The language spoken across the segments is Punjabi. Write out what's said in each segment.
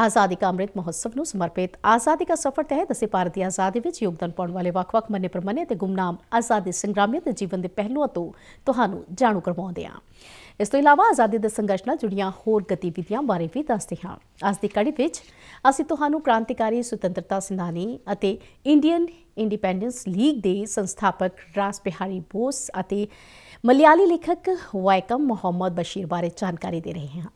ਆਜ਼ਾਦੀ ਕਾ ਅੰਮ੍ਰਿਤ ਮਹੋਤਸਵ ਨੂੰ ਸਮਰਪਿਤ ਆਜ਼ਾਦੀ ਕਾ ਸਫ਼ਰ ਤਹਿਤ ਅਸੀਂ ਭਾਰਤੀ ਆਜ਼ਾਦੀ ਵਿੱਚ ਯੋਗਦਾਨ ਪਾਉਣ ਵਾਲੇ ਵੱਖ-ਵੱਖ ਮੰਨੇ ਪ੍ਰਮੰਨੇ ਤੇ ਗੁਮਨਾਮ ਆਜ਼ਾਦੀ ਸੰਗਰਾਮੀਆਂ ਦੇ ਜੀਵਨ ਦੇ ਪਹਿਲੂਆਂ ਤੋਂ ਤੁਹਾਨੂੰ ਜਾਣੂ ਕਰਵਾਉਂਦੇ ਹਾਂ ਇਸ ਤੋਂ ਇਲਾਵਾ ਆਜ਼ਾਦੀ ਦੇ ਸੰਘਰਸ਼ ਨਾਲ ਜੁੜੀਆਂ ਹੋਰ ਗਤੀਵਿਧੀਆਂ ਬਾਰੇ ਵੀ ਦੱਸਦੇ ਹਾਂ ਅੱਜ ਦੀ ਕੜੀ ਵਿੱਚ ਅਸੀਂ ਤੁਹਾਨੂੰ ਕ੍ਰਾਂਤੀਕਾਰੀ ਸੁਤੰਤਰਤਾ ਸੈਨਾਨੀ ਅਤੇ ਇੰਡੀਅਨ ਇੰਡੀਪੈਂਡੈਂਸ ਲੀਗ ਦੇ ਸੰਸਥਾਪਕ ਰਾਸ ਬਿਹਾਰੀ ਬੋਸ ਅਤੇ ਮਲਿਆਲੀ ਲੇਖਕ ਵਾਇਕਮ ਮੁਹੰਮਦ ਬਸ਼ੀਰ ਬਾਰੇ ਜਾਣਕਾਰੀ ਦੇ ਰਹੇ ਹਾਂ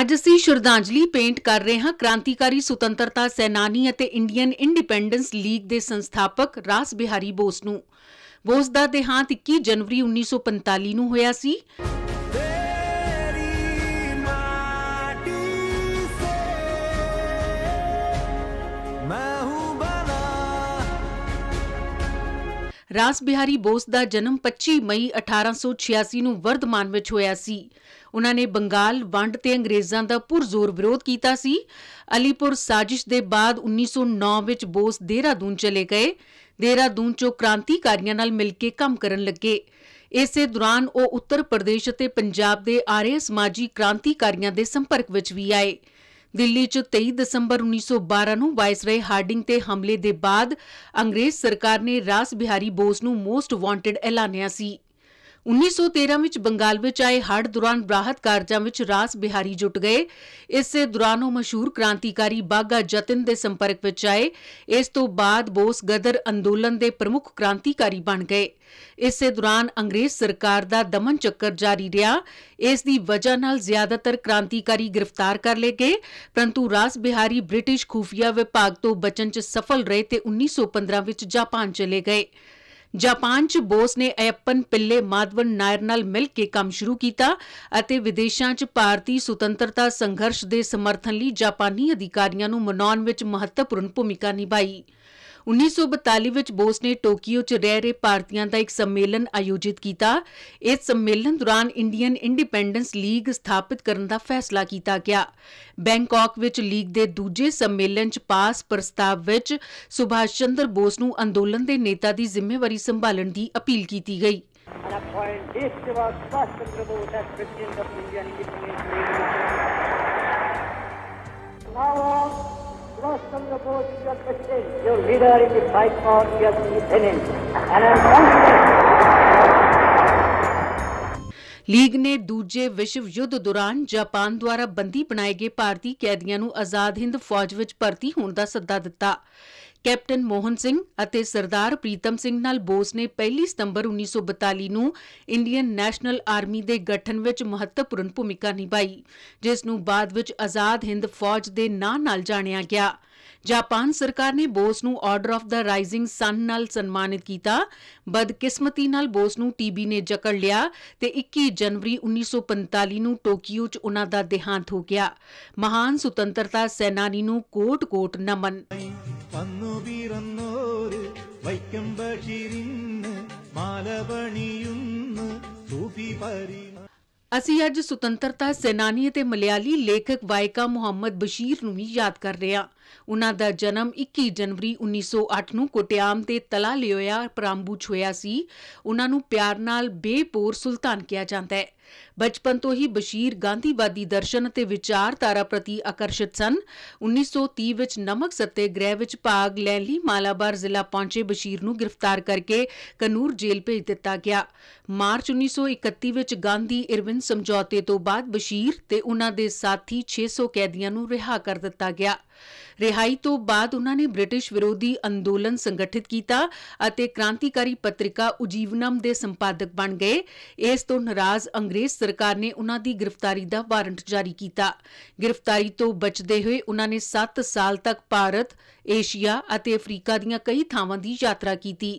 ਅੱਜ ਅਸੀਂ ਸ਼ਰਧਾਂਜਲੀ ਪੇਂਟ ਕਰ ਰਹੇ ਹਾਂ ਕ੍ਰਾਂਤੀਕਾਰੀ ਸੁਤੰਤਰਤਾ ਸੈਨਾਨੀ ਅਤੇ ਇੰਡੀਅਨ ਇੰਡੀਪੈਂਡੈਂਸ ਲੀਗ ਦੇ ਸੰਸਥਾਪਕ ਰਾਸ ਬਿਹਾਰੀ ਬੋਸ ਨੂੰ ਬੋਸ ਦਾ ਦੇਹਾਂਤ 21 ਜਨਵਰੀ 1945 ਨੂੰ ਹੋਇਆ ਸੀ ਰਾਸ ਬਿਹਾਰੀ ਬੋਸ ਦਾ ਜਨਮ 25 ਮਈ 1886 ਨੂੰ ਵਰਧਮਾਨ ਵਿੱਚ ਹੋਇਆ ਸੀ ਉਹਨਾਂ ਨੇ ਬੰਗਾਲ ਵੰਡ ਤੇ ਅੰਗਰੇਜ਼ਾਂ ਦਾ ਪੁਰਜ਼ੋਰ ਵਿਰੋਧ ਕੀਤਾ ਸੀ ਅਲੀਪੁਰ ਸਾਜ਼ਿਸ਼ ਦੇ ਬਾਅਦ 1909 ਵਿੱਚ ਬੋਸ ਦੇਹਰਾਦੂਨ ਚਲੇ ਗਏ ਦੇਹਰਾਦੂਨ ਚੋਂ ਕ੍ਰਾਂਤੀਕਾਰੀਆਂ ਨਾਲ ਮਿਲ ਕੇ ਕੰਮ ਕਰਨ ਲੱਗੇ ਇਸੇ ਦੌਰਾਨ ਉਹ ਉੱਤਰ ਪ੍ਰਦੇਸ਼ ਅਤੇ ਪੰਜਾਬ ਦੇ ਆਰੀਆ ਸਮਾਜੀ ਕ੍ਰਾਂਤੀਕਾਰੀਆਂ ਦੇ ਸੰਪਰਕ ਵਿੱਚ ਵੀ ਆਏ ਦਿੱਲੀ 'ਚ 23 ਦਸੰਬਰ 1912 ਨੂੰ ਵਾਇਸਰਾਏ ਹਾਰਡਿੰਗ ਤੇ ਹਮਲੇ ਦੇ ਬਾਅਦ ਅੰਗਰੇਜ਼ ਸਰਕਾਰ ਨੇ ਰਾਸ ਬਿਹਾਰੀ ਬੋਸ ਨੂੰ ਮੋਸਟ ਵਾਂਟਡ ਐਲਾਨਿਆ ਸੀ 1913 ਵਿੱਚ ਬੰਗਾਲ ਵਿੱਚ ਆਏ ਹੜ ਦੌਰਾਨ ਰਾਹਤ ਕਾਰਜਾਂ ਵਿੱਚ ਰਾਸ ਬਿਹਾਰੀ ਜੁਟ ਗਏ ਇਸੇ ਦੌਰਾਨ ਉਹ ਮਸ਼ਹੂਰ ਕ੍ਰਾਂਤੀਕਾਰੀ ਬਾਗਾ ਜਤਨ ਦੇ ਸੰਪਰਕ ਵਿੱਚ ਆਏ ਇਸ ਤੋਂ ਬਾਅਦ ਬੋਸ ਗਦਰ ਅੰਦੋਲਨ ਦੇ ਪ੍ਰਮੁੱਖ ਕ੍ਰਾਂਤੀਕਾਰੀ ਬਣ ਗਏ ਇਸੇ ਦੌਰਾਨ ਅੰਗਰੇਜ਼ ਸਰਕਾਰ ਦਾ ਦਮਨ ਚੱਕਰ ਜਾਰੀ ਰਿਹਾ ਇਸ ਦੀ ਵਜ੍ਹਾ ਨਾਲ ਜ਼ਿਆਦਾਤਰ ਕ੍ਰਾਂਤੀਕਾਰੀ ਗ੍ਰਿਫਤਾਰ ਕਰ ਲਏ ਗਏ ਪਰੰਤੂ ਰਾਸ ਬਿਹਾਰੀ ਬ੍ਰਿਟਿਸ਼ ਖੂਫੀਆ ਵਿਭਾਗ ਤੋਂ ਬਚਣ 'ਚ ਸਫਲ ਰਹੇ ਤੇ 1915 ਵਿੱਚ ਜਾਪਾਨ ਚਲੇ ਗਏ ਜਾਪਾਨ 'ਚ ਬੋਸ ਨੇ ਐਪਨ ਪਿੱਲੇ ਮਾਧਵਨ ਨਾਇਰ ਨਾਲ ਮਿਲ ਕੇ ਕੰਮ ਸ਼ੁਰੂ ਕੀਤਾ ਅਤੇ ਵਿਦੇਸ਼ਾਂ 'ਚ ਭਾਰਤੀ ਸੁਤੰਤਰਤਾ ਸੰਘਰਸ਼ ਦੇ ਸਮਰਥਨ ਲਈ ਜਾਪਾਨੀ ਅਧਿਕਾਰੀਆਂ ਨੂੰ ਮਨਾਉਣ ਵਿੱਚ ਮਹੱਤਵਪੂਰਨ ਭੂਮਿਕਾ ਨਿਭਾਈ 1942 ਵਿੱਚ ਬੋਸ ਨੇ ਟੋਕੀਓ 'ਚ ਰਹਿ ਰਹੇ ਭਾਰਤੀਆਂ ਦਾ ਇੱਕ ਸੰਮੇਲਨ ਆਯੋਜਿਤ ਕੀਤਾ ਇਸ ਸੰਮੇਲਨ ਦੌਰਾਨ ਇੰਡੀਅਨ ਇੰਡੀਪੈਂਡੈਂਸ ਲੀਗ ਸਥਾਪਿਤ ਕਰਨ ਦਾ ਫੈਸਲਾ ਕੀਤਾ ਗਿਆ ਬੈਂਕਾਕ ਵਿੱਚ ਲੀਗ ਦੇ ਦੂਜੇ ਸੰਮੇਲਨ 'ਚ ਪਾਸ ਪ੍ਰਸਤਾਵ ਵਿੱਚ ਸੁਭਾਸ਼ ਚੰਦਰ ਬੋਸ ਨੂੰ ਅੰਦੋਲਨ ਦੇ ਨੇਤਾ ਦੀ ਜ਼ਿੰਮੇਵਾਰੀ ਸੰਭਾਲਣ ਦੀ ਅਪੀਲ ਕੀਤੀ ਗਈ ਲੀਗ ਨੇ ਦੂਜੇ ਵਿਸ਼ਵ ਯੁੱਧ ਦੌਰਾਨ ਜਾਪਾਨ ਦੁਆਰਾ ਬੰਦੀ ਬਣਾਏ ਗਏ ਭਾਰਤੀ ਕੈਦੀਆਂ ਨੂੰ ਆਜ਼ਾਦ ਹਿੰਦ ਫੌਜ ਵਿੱਚ ਭਰਤੀ ਹੋਣ ਦਾ ਸੱਦਾ ਦਿੱਤਾ ਕੈਪਟਨ ਮੋਹਨ ਸਿੰਘ ਅਤੇ ਸਰਦਾਰ ਪ੍ਰੀਤਮ ਸਿੰਘ ਨਾਲ ਬੋਸ ਨੇ 1 ਸਤੰਬਰ 1942 ਨੂੰ ਇੰਡੀਅਨ ਨੈਸ਼ਨਲ ਆਰਮੀ ਦੇ ਗਠਨ ਵਿੱਚ ਮਹੱਤਵਪੂਰਨ ਭੂਮਿਕਾ ਨਿਭਾਈ ਜਿਸ ਨੂੰ ਬਾਅਦ ਵਿੱਚ ਆਜ਼ਾਦ ਹਿੰਦ ਫੌਜ ਦੇ ਨਾਂ ਨਾਲ ਜਾਣਿਆ ਗਿਆ ਜਾਪਾਨ ਸਰਕਾਰ ਨੇ ਬੋਸ ਨੂੰ order of the rising sun ਨਾਲ ਸਨਮਾਨਿਤ ਕੀਤਾ ਬਦਕਿਸਮਤੀ ਨਾਲ ਬੋਸ ਨੂੰ ਟੀਬੀ ਨੇ ਜਕੜ ਲਿਆ ਤੇ 21 ਜਨਵਰੀ 1945 ਨੂੰ ਟੋਕੀਓ 'ਚ ਉਹਨਾਂ ਦਾ ਦੇਹਾਂਤ ਹੋ ਗਿਆ ਮਹਾਨ ਸੁਤੰਤਰਤਾ ਸੈਨਾਨੀ ਨੂੰ ਕੋਟ-ਕੋਟ ਨਮਨ വൈക്കം ബഷീരിന്ന് മാലപണിയുന്ന് സൂഫി പരിമ ਅਸੀਂ ਅੱਜ ਸੁਤੰਤਰਤਾ ਸੈਨਾਨੀ ਅਤੇ ਮਲਿਆਲੀ ਲੇਖਕ ਵਾਇਕਾ ਮੁਹੰਮਦ ਬਸ਼ੀਰ ਨੂੰ ਵੀ ਯਾਦ ਕਰ ਰਹੇ ਹਾਂ ਉਹਨਾਂ ਦਾ ਜਨਮ 21 ਜਨਵਰੀ 1908 ਨੂੰ ਕੋਟਿਆਮ ਤੇ ਤਲਾ ਲਿਓਇਆ ਪ੍ਰਾਂਬੂਚ ਹੋਇਆ ਸੀ ਉਹਨਾਂ ਨੂੰ ਪਿਆਰ ਨਾਲ ਬੇਪੋਰ ਸੁਲਤਾਨ ਕਿਹਾ ਜਾਂਦਾ ਹੈ ਬਚਪਨ ਤੋਂ ਹੀ ਬਸ਼ੀਰ ਗਾਂਧੀਵਾਦੀ ਦਰਸ਼ਨ ਅਤੇ ਵਿਚਾਰਧਾਰਾ ਪ੍ਰਤੀ ਆਕਰਸ਼ਿਤ ਸਨ 1930 ਵਿੱਚ ਨਮਕ ਗ੍ਰਹਿ ਵਿੱਚ ਭਾਗ ਲੈਣ ਲਈ ਮਾਲਾਬਾਰ ਜ਼ਿਲ੍ਹਾ ਪਹੁੰਚੇ ਬਸ਼ੀਰ ਨੂੰ ਗ੍ਰਿਫਤਾਰ ਕਰਕੇ ਕਨੂਰ ਜੇਲ੍ਹ ਭੇਜ ਦਿੱਤਾ ਗਿਆ ਮਾਰਚ 1931 ਵਿੱਚ ਗਾਂਧੀ ਇਰਵਿਨ ਸਮਝੌਤੇ ਤੋਂ ਬਾਅਦ ਬਸ਼ੀਰ ਤੇ ਉਹਨਾਂ ਦੇ ਸਾਥੀ 600 ਕੈਦੀਆਂ ਨੂੰ ਰਿਹਾ ਕਰ ਦਿੱਤਾ ਗਿਆ ਰਿਹਾਈ ਤੋਂ ਬਾਅਦ ਉਹਨਾਂ ਨੇ ਬ੍ਰਿਟਿਸ਼ ਵਿਰੋਧੀ ਅੰਦੋਲਨ ਸੰਗਠਿਤ ਕੀਤਾ ਅਤੇ ਕ੍ਰਾਂਤੀਕਾਰੀ ਪੱਤਰਿਕਾ ਉਜੀਵਨਮ ਦੇ ਸੰਪਾਦਕ ਬਣ ਗਏ ਇਸ ਤੋਂ ਨਾਰਾਜ਼ ਅੰਗਰੇਜ਼ ਸਰਕਾਰ ਨੇ ਉਹਨਾਂ ਦੀ ਗ੍ਰਿਫਤਾਰੀ ਦਾ ਵਾਰੰਟ ਜਾਰੀ ਕੀਤਾ ਗ੍ਰਿਫਤਾਰੀ ਤੋਂ ਬਚਦੇ ਹੋਏ ਉਹਨਾਂ ਨੇ 7 ਸਾਲ ਤੱਕ ਭਾਰਤ ਏਸ਼ੀਆ ਅਤੇ ਅਫਰੀਕਾ ਦੀਆਂ ਕਈ ਥਾਵਾਂ ਦੀ ਯਾਤਰਾ ਕੀਤੀ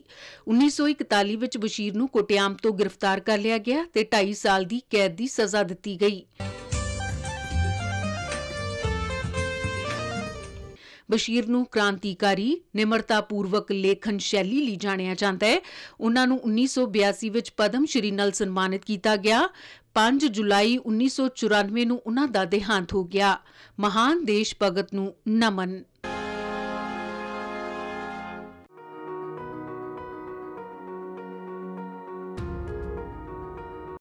1941 ਵਿੱਚ ਬਸ਼ੀਰ ਨੂੰ ਕੋਟਿਆਮ ਤੋਂ ਗ੍ਰਿਫਤਾਰ ਕਰ ਲਿਆ ਗਿਆ ਤੇ 2.5 ਸਾਲ ਦੀ ਕੈਦ ਦੀ ਸਜ਼ਾ ਦਿੱਤੀ ਗਈ ਬਸ਼ੀਰ ਨੂੰ ਕ੍ਰਾਂਤੀਕਾਰੀ ਨਿਮਰਤਾਪੂਰਵਕ ਲੇਖਨ ਸ਼ੈਲੀ ਲਈ ਜਾਣਿਆ ਜਾਂਦਾ ਹੈ ਉਹਨਾਂ ਨੂੰ 1982 ਵਿੱਚ ਪਦਮ ਸ਼੍ਰੀ ਨਾਲ ਸਨਮਾਨਿਤ ਕੀਤਾ ਗਿਆ 5 ਜੁਲਾਈ 1994 ਨੂੰ ਉਹਨਾਂ ਦਾ ਦੇਹਾਂਤ ਹੋ ਗਿਆ ਮਹਾਨ ਦੇਸ਼ ਭਗਤ ਨੂੰ ਨਮਨ